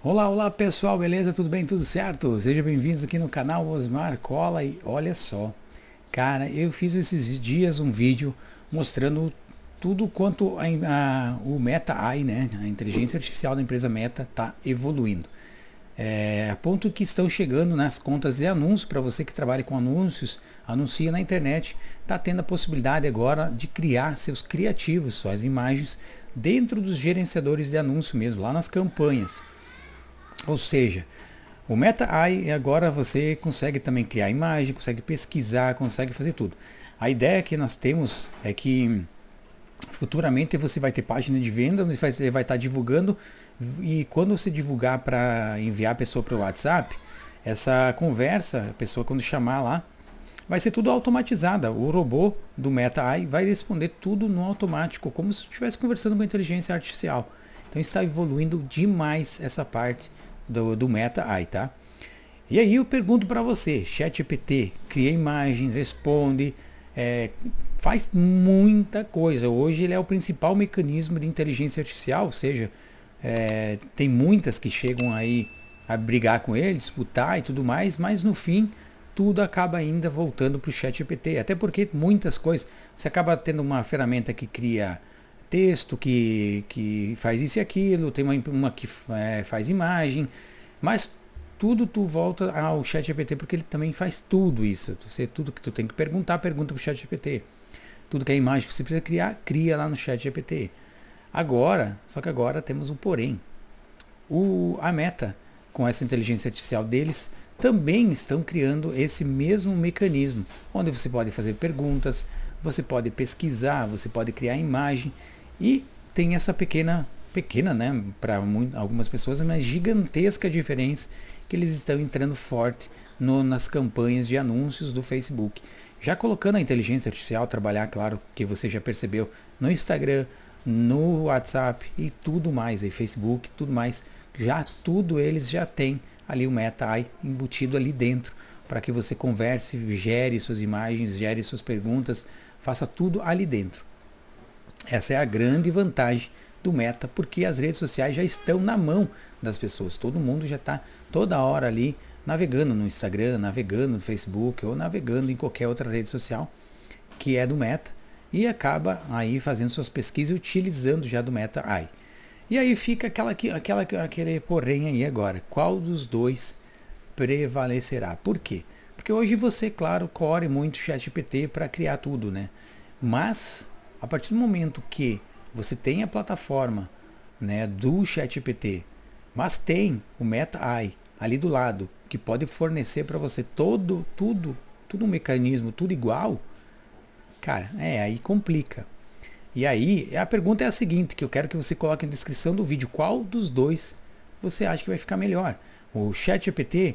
Olá, olá pessoal, beleza? Tudo bem? Tudo certo? Sejam bem-vindos aqui no canal Osmar Cola e olha só, cara, eu fiz esses dias um vídeo mostrando tudo quanto a, a, o Meta AI, né, a inteligência artificial da empresa Meta está evoluindo. É, a ponto que estão chegando nas contas de anúncio para você que trabalha com anúncios, anuncia na internet, está tendo a possibilidade agora de criar seus criativos, suas imagens dentro dos gerenciadores de anúncio mesmo, lá nas campanhas. Ou seja, o Meta Eye é agora você consegue também criar imagem, consegue pesquisar, consegue fazer tudo. A ideia que nós temos é que futuramente você vai ter página de venda, você vai estar divulgando e quando você divulgar para enviar a pessoa para o WhatsApp, essa conversa, a pessoa quando chamar lá, vai ser tudo automatizada. O robô do Meta AI vai responder tudo no automático, como se estivesse conversando com a inteligência artificial. Então está evoluindo demais essa parte do, do Meta AI, tá? E aí eu pergunto para você, Chat ChatGPT, cria imagens, responde, é, faz muita coisa. Hoje ele é o principal mecanismo de inteligência artificial, ou seja, é, tem muitas que chegam aí a brigar com ele, disputar e tudo mais, mas no fim tudo acaba ainda voltando para o EPT, Até porque muitas coisas, você acaba tendo uma ferramenta que cria texto, que, que faz isso e aquilo, tem uma, uma que é, faz imagem, mas tudo tu volta ao chat GPT porque ele também faz tudo isso. Você, tudo que tu tem que perguntar, pergunta pro chat GPT. Tudo que é imagem que você precisa criar, cria lá no chat GPT. Agora, só que agora temos um porém. O, a meta com essa inteligência artificial deles também estão criando esse mesmo mecanismo, onde você pode fazer perguntas, você pode pesquisar, você pode criar imagem e tem essa pequena, pequena, né, para algumas pessoas, mas gigantesca diferença que eles estão entrando forte no, nas campanhas de anúncios do Facebook. Já colocando a inteligência artificial trabalhar, claro, que você já percebeu, no Instagram, no WhatsApp e tudo mais, e Facebook, tudo mais, já tudo eles já têm ali o Meta AI embutido ali dentro, para que você converse, gere suas imagens, gere suas perguntas, faça tudo ali dentro. Essa é a grande vantagem do Meta, porque as redes sociais já estão na mão das pessoas. Todo mundo já está toda hora ali navegando no Instagram, navegando no Facebook ou navegando em qualquer outra rede social que é do Meta e acaba aí fazendo suas pesquisas utilizando já do Meta AI. E aí fica aquela, aquela, aquele porém aí agora. Qual dos dois prevalecerá? Por quê? Porque hoje você, claro, corre muito ChatGPT para criar tudo, né? Mas a partir do momento que você tem a plataforma né, do ChatGPT, mas tem o MetaAI ali do lado, que pode fornecer para você todo, tudo, tudo um mecanismo, tudo igual, cara, é, aí complica. E aí, a pergunta é a seguinte, que eu quero que você coloque na descrição do vídeo, qual dos dois você acha que vai ficar melhor? O ChatGPT,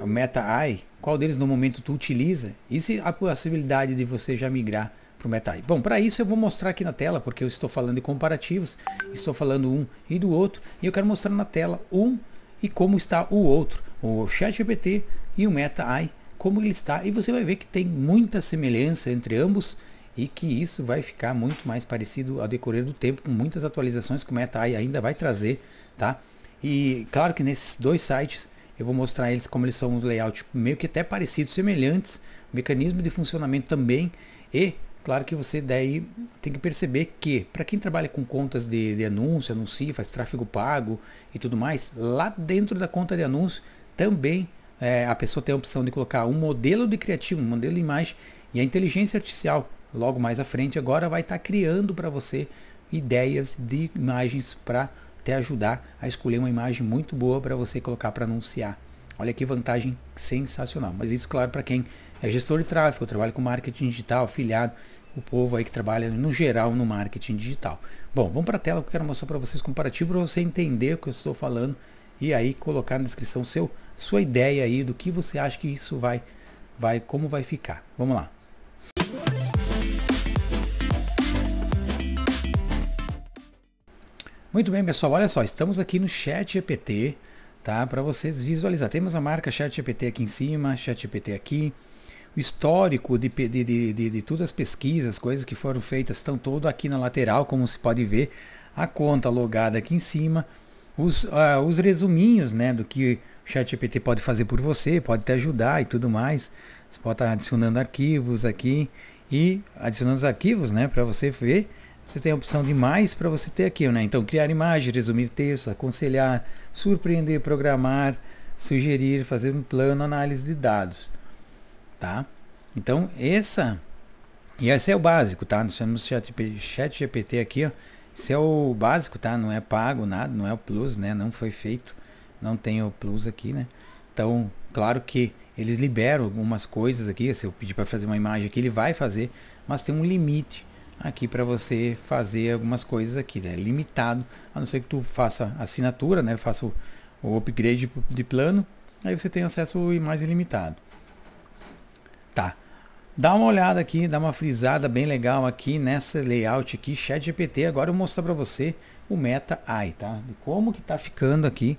o MetaAI, qual deles no momento tu utiliza? E se a possibilidade de você já migrar para o MetaEye. Bom, para isso eu vou mostrar aqui na tela, porque eu estou falando de comparativos, estou falando um e do outro, e eu quero mostrar na tela um e como está o outro, o ChatGPT e o MetaEye, como ele está, e você vai ver que tem muita semelhança entre ambos, e que isso vai ficar muito mais parecido ao decorrer do tempo, com muitas atualizações que o MetaEye ainda vai trazer, tá? E claro que nesses dois sites eu vou mostrar eles como eles são um layout meio que até parecidos, semelhantes, mecanismo de funcionamento também e Claro que você daí tem que perceber que, para quem trabalha com contas de, de anúncio, anuncia, faz tráfego pago e tudo mais, lá dentro da conta de anúncio também é, a pessoa tem a opção de colocar um modelo de criativo, um modelo de imagem e a inteligência artificial, logo mais à frente, agora vai estar tá criando para você ideias de imagens para te ajudar a escolher uma imagem muito boa para você colocar para anunciar. Olha que vantagem sensacional. Mas isso, claro, para quem é gestor de tráfego, trabalha com marketing digital, afiliado, o povo aí que trabalha no geral no marketing digital. Bom, vamos para a tela que eu quero mostrar para vocês comparativo para você entender o que eu estou falando e aí colocar na descrição seu sua ideia aí do que você acha que isso vai vai como vai ficar. Vamos lá. Muito bem, pessoal, olha só, estamos aqui no Chat GPT tá? Para vocês visualizar. Temos a marca ChatGPT aqui em cima, ChatGPT aqui. O histórico de, de, de, de, de todas as pesquisas, coisas que foram feitas, estão todo aqui na lateral, como se pode ver. A conta logada aqui em cima. Os, uh, os resuminhos né, do que o ChatGPT pode fazer por você, pode te ajudar e tudo mais. Você pode estar tá adicionando arquivos aqui e adicionando os arquivos né, para você ver. Você tem a opção de mais para você ter aqui, né? Então, criar imagem, resumir texto, aconselhar, surpreender, programar, sugerir, fazer um plano, análise de dados, tá? Então, essa e esse é o básico, tá? Nós temos chat, chat GPT aqui, ó. Esse é o básico, tá? Não é pago nada, não é o plus, né? Não foi feito, não tem o plus aqui, né? Então, claro que eles liberam algumas coisas aqui, se eu pedir para fazer uma imagem aqui, ele vai fazer, mas tem um limite aqui para você fazer algumas coisas aqui, né? Limitado, a não ser que tu faça assinatura, né? Faça o, upgrade de plano, aí você tem acesso mais ilimitado. Tá. Dá uma olhada aqui, dá uma frisada bem legal aqui nessa layout aqui, chat GPT. Agora eu vou mostrar para você o Meta AI, tá? De como que tá ficando aqui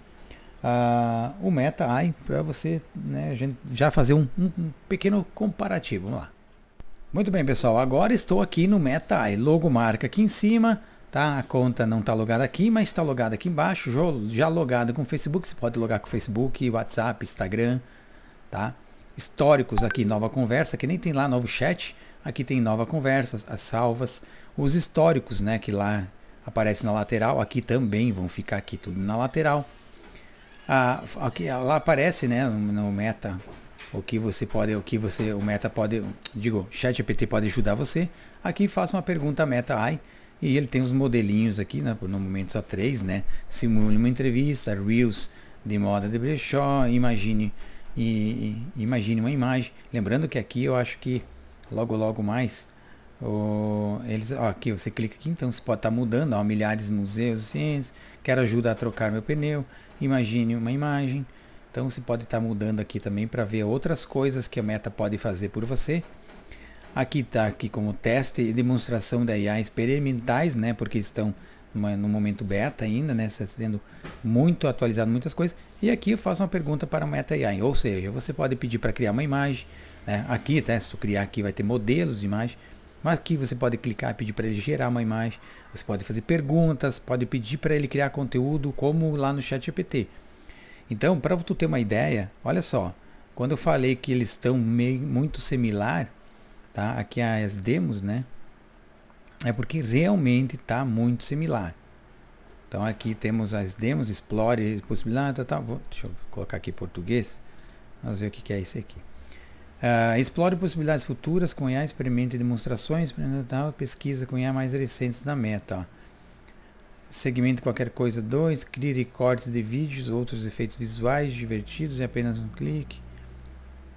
uh, o Meta AI para você, né, gente já fazer um, um, um pequeno comparativo. Vamos lá. Muito bem, pessoal. Agora estou aqui no MetaI. marca aqui em cima. Tá? A conta não está logada aqui, mas está logada aqui embaixo. Já logada com o Facebook. Você pode logar com o Facebook, WhatsApp, Instagram. Tá? Históricos aqui, nova conversa, que nem tem lá novo chat. Aqui tem nova conversa, as salvas. Os históricos, né? Que lá aparece na lateral. Aqui também vão ficar aqui tudo na lateral. Ah, aqui, lá aparece né, no meta o que você pode, o que você, o Meta pode, digo, Chat GPT pode ajudar você. Aqui faça uma pergunta Meta AI e ele tem os modelinhos aqui, né, no momento só três, né? Simule uma entrevista, reels de moda de brechó, imagine e, e imagine uma imagem. Lembrando que aqui eu acho que logo logo mais o, eles, ó, aqui você clica aqui, então você pode estar tá mudando, ó, milhares de museus, ciências, quero ajuda a trocar meu pneu, imagine uma imagem. Então você pode estar tá mudando aqui também para ver outras coisas que a Meta pode fazer por você. Aqui está aqui como teste e demonstração da IA experimentais, né? Porque estão no momento beta ainda, né? Tá sendo muito atualizado muitas coisas. E aqui eu faço uma pergunta para a Meta AI, ou seja, você pode pedir para criar uma imagem, né? Aqui, tá? Se tu criar aqui vai ter modelos de imagem. Mas aqui você pode clicar e pedir para ele gerar uma imagem. Você pode fazer perguntas, pode pedir para ele criar conteúdo como lá no chat GPT. Então, para tu ter uma ideia, olha só, quando eu falei que eles estão muito similar, tá? Aqui as demos, né? É porque realmente está muito similar. Então aqui temos as demos, explore possibilidades, tá, tá, vou, deixa eu colocar aqui em português, vamos ver o que, que é isso aqui. Uh, explore possibilidades futuras com experimente demonstrações, pesquisa com mais recentes da meta. Ó segmento qualquer coisa 2, crie cortes de vídeos, outros efeitos visuais divertidos em é apenas um clique,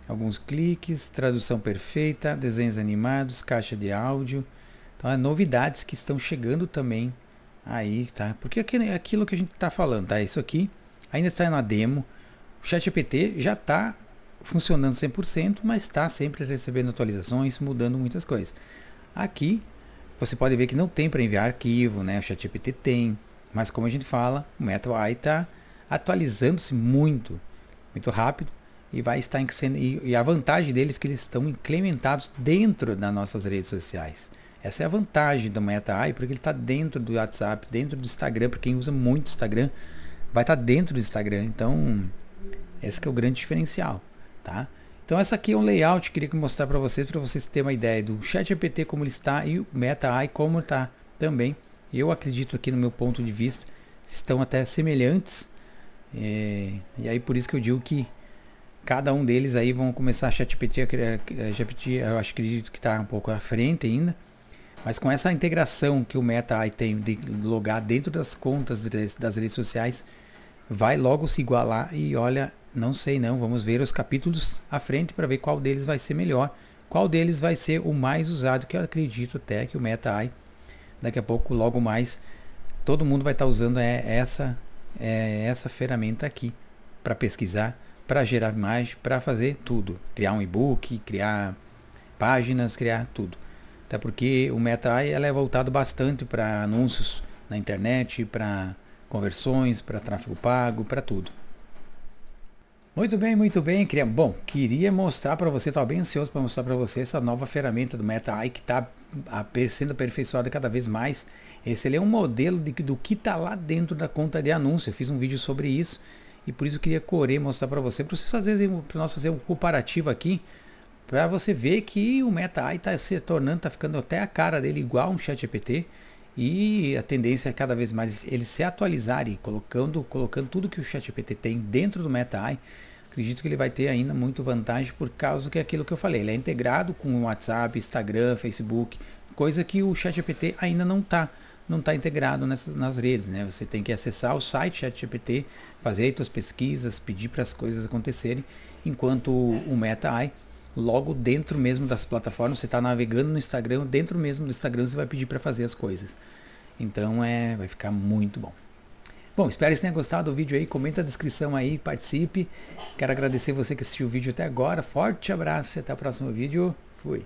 alguns cliques, tradução perfeita, desenhos animados, caixa de áudio. Então, é novidades que estão chegando também aí, tá? Porque é aquilo que a gente está falando, tá? Isso aqui ainda está na demo. O ChatGPT já está funcionando 100%, mas está sempre recebendo atualizações, mudando muitas coisas. Aqui você pode ver que não tem para enviar arquivo, né? O ChatGPT tem, mas como a gente fala, o AI está atualizando-se muito, muito rápido e vai estar em, e a vantagem deles é que eles estão implementados dentro das nossas redes sociais. Essa é a vantagem do AI, porque ele está dentro do WhatsApp, dentro do Instagram, para quem usa muito Instagram, vai estar tá dentro do Instagram. Então, esse é o grande diferencial, tá? Então essa aqui é um layout que eu queria mostrar para vocês, para vocês terem uma ideia do ChatGPT como ele está e o MetaAI como está também. Eu acredito aqui no meu ponto de vista, estão até semelhantes. E, é, e aí por isso que eu digo que cada um deles aí vão começar a ChatGPT, a, GPT, eu acho, acredito que está um pouco à frente ainda. Mas com essa integração que o MetaAI tem de logar dentro das contas das redes sociais, vai logo se igualar e olha não sei não, vamos ver os capítulos à frente para ver qual deles vai ser melhor, qual deles vai ser o mais usado, que eu acredito até que o MetaAI, daqui a pouco, logo mais, todo mundo vai estar tá usando é, é essa, é essa ferramenta aqui para pesquisar, para gerar imagem, para fazer tudo, criar um e-book, criar páginas, criar tudo. Até porque o MetaAI ela é voltado bastante para anúncios na internet, para conversões, para tráfego pago, para tudo. Muito bem, muito bem, queria, bom, queria mostrar para você, estava bem ansioso para mostrar para você essa nova ferramenta do MetaAI que está sendo aperfeiçoada cada vez mais. Esse é um modelo de, do que está lá dentro da conta de anúncio, eu fiz um vídeo sobre isso e por isso eu queria correr mostrar para você, para assim, nós fazer um comparativo aqui, para você ver que o MetaAI está se tornando, está ficando até a cara dele igual um ChatGPT, e a tendência é cada vez mais eles se atualizarem, colocando, colocando tudo que o ChatGPT tem dentro do MetaEye. Acredito que ele vai ter ainda muito vantagem por causa que é aquilo que eu falei, ele é integrado com o WhatsApp, Instagram, Facebook, coisa que o ChatGPT ainda não está não está integrado nessas, nas redes, né? Você tem que acessar o site ChatGPT, fazer aí suas pesquisas, pedir para as coisas acontecerem, enquanto o MetaEye logo dentro mesmo das plataformas, você está navegando no Instagram, dentro mesmo do Instagram você vai pedir para fazer as coisas. Então é, vai ficar muito bom. Bom, espero que vocês tenham gostado do vídeo aí, comenta a descrição aí, participe. Quero agradecer você que assistiu o vídeo até agora. Forte abraço e até o próximo vídeo. Fui.